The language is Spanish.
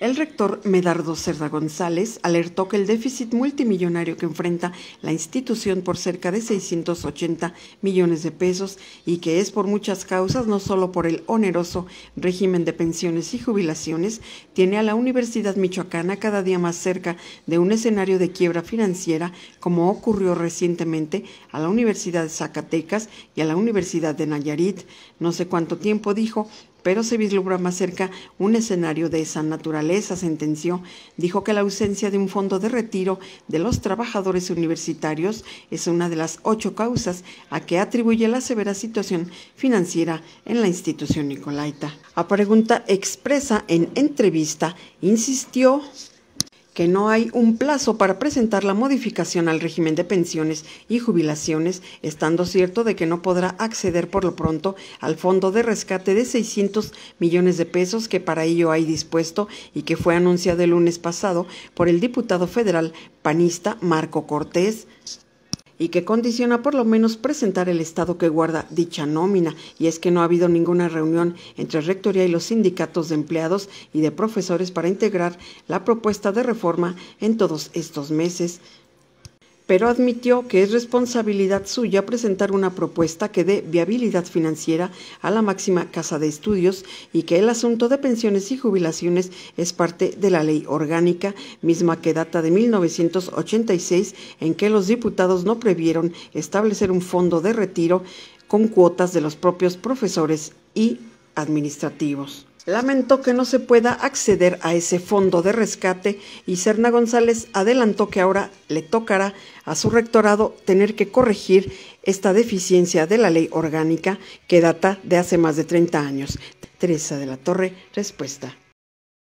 El rector Medardo Cerda González alertó que el déficit multimillonario que enfrenta la institución por cerca de 680 millones de pesos y que es por muchas causas, no solo por el oneroso régimen de pensiones y jubilaciones, tiene a la Universidad Michoacana cada día más cerca de un escenario de quiebra financiera, como ocurrió recientemente a la Universidad de Zacatecas y a la Universidad de Nayarit. No sé cuánto tiempo dijo pero se vislumbra más cerca un escenario de esa naturaleza, sentenció. Dijo que la ausencia de un fondo de retiro de los trabajadores universitarios es una de las ocho causas a que atribuye la severa situación financiera en la institución nicolaita. A pregunta expresa en entrevista, insistió que no hay un plazo para presentar la modificación al régimen de pensiones y jubilaciones, estando cierto de que no podrá acceder por lo pronto al fondo de rescate de 600 millones de pesos que para ello hay dispuesto y que fue anunciado el lunes pasado por el diputado federal panista Marco Cortés y que condiciona por lo menos presentar el estado que guarda dicha nómina, y es que no ha habido ninguna reunión entre Rectoría y los sindicatos de empleados y de profesores para integrar la propuesta de reforma en todos estos meses pero admitió que es responsabilidad suya presentar una propuesta que dé viabilidad financiera a la máxima casa de estudios y que el asunto de pensiones y jubilaciones es parte de la ley orgánica, misma que data de 1986, en que los diputados no previeron establecer un fondo de retiro con cuotas de los propios profesores y administrativos lamentó que no se pueda acceder a ese fondo de rescate y Serna González adelantó que ahora le tocará a su rectorado tener que corregir esta deficiencia de la ley orgánica que data de hace más de 30 años. Teresa de la Torre, respuesta.